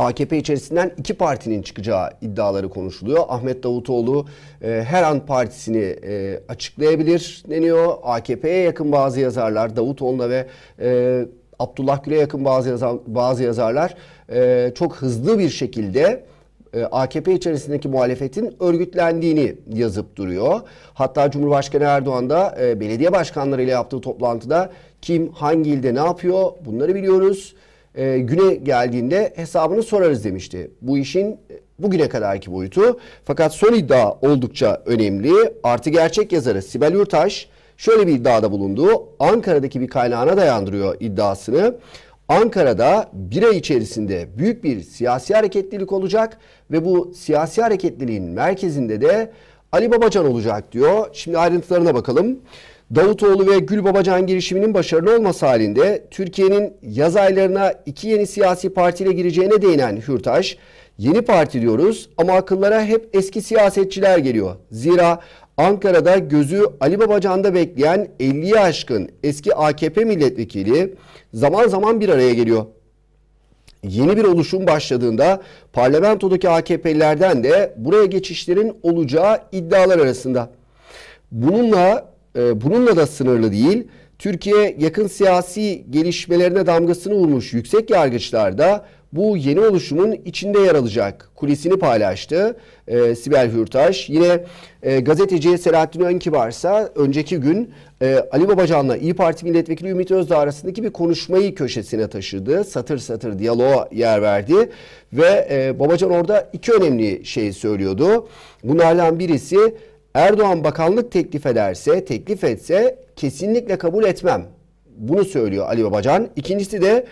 AKP içerisinden iki partinin çıkacağı iddiaları konuşuluyor. Ahmet Davutoğlu e, her an partisini e, açıklayabilir deniyor. AKP'ye yakın bazı yazarlar Davutoğlu'na ve e, Abdullah Gül'e yakın bazı, yazar, bazı yazarlar e, çok hızlı bir şekilde e, AKP içerisindeki muhalefetin örgütlendiğini yazıp duruyor. Hatta Cumhurbaşkanı Erdoğan da e, belediye başkanlarıyla yaptığı toplantıda kim hangi ilde ne yapıyor bunları biliyoruz e, güne geldiğinde hesabını sorarız demişti. Bu işin e, bugüne kadarki boyutu. Fakat son iddia oldukça önemli. Artı gerçek yazarı Sibel Yurtaş şöyle bir iddiada bulundu. Ankara'daki bir kaynağına dayandırıyor iddiasını. Ankara'da bir ay içerisinde büyük bir siyasi hareketlilik olacak ve bu siyasi hareketliliğin merkezinde de Ali Babacan olacak diyor. Şimdi ayrıntılarına bakalım. Davutoğlu ve Gül Babacan girişiminin başarılı olması halinde Türkiye'nin yaz aylarına iki yeni siyasi partiyle gireceğine değinen Hürtaş, yeni parti diyoruz ama akıllara hep eski siyasetçiler geliyor. Zira Ankara'da gözü Ali Babacan'da bekleyen 50'ye aşkın eski AKP milletvekili zaman zaman bir araya geliyor yeni bir oluşum başladığında parlamentodaki AKP'lilerden de buraya geçişlerin olacağı iddialar arasında. Bununla e, bununla da sınırlı değil. Türkiye yakın siyasi gelişmelerine damgasını vurmuş yüksek yargıçlarda bu yeni oluşumun içinde yer alacak kulisini paylaştı e, Sibel Hürtaş. Yine e, gazeteci Selahattin Önkibarsa önceki gün e, Ali Babacan'la İyi Parti Milletvekili Ümit Özdağ arasındaki bir konuşmayı köşesine taşıdı. Satır satır diyaloğa yer verdi ve e, Babacan orada iki önemli şey söylüyordu. Bunlardan birisi Erdoğan bakanlık teklif ederse, teklif etse kesinlikle kabul etmem. Bunu söylüyor Ali Babacan. İkincisi de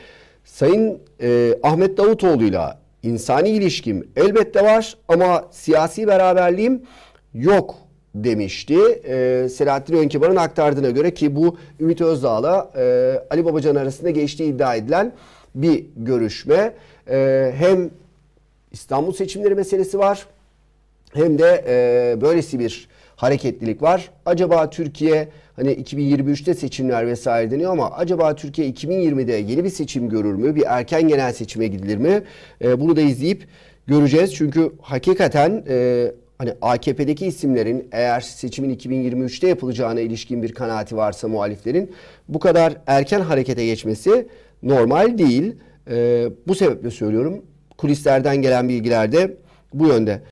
Sayın e, Ahmet Davutoğlu'yla insani ilişkim elbette var ama siyasi beraberliğim yok demişti. E, Selahattin Önkibar'ın aktardığına göre ki bu Ümit Özdağ'la e, Ali Babacan arasında geçtiği iddia edilen bir görüşme. E, hem İstanbul seçimleri meselesi var hem de e, böylesi bir hareketlilik var. Acaba Türkiye hani 2023'te seçimler vesaire deniyor ama acaba Türkiye 2020'de yeni bir seçim görür mü? Bir erken genel seçime gidilir mi? E, bunu da izleyip göreceğiz. Çünkü hakikaten e, hani AKP'deki isimlerin eğer seçimin 2023'te yapılacağına ilişkin bir kanaati varsa muhaliflerin bu kadar erken harekete geçmesi normal değil. E, bu sebeple söylüyorum. Kulislerden gelen bilgiler de bu yönde.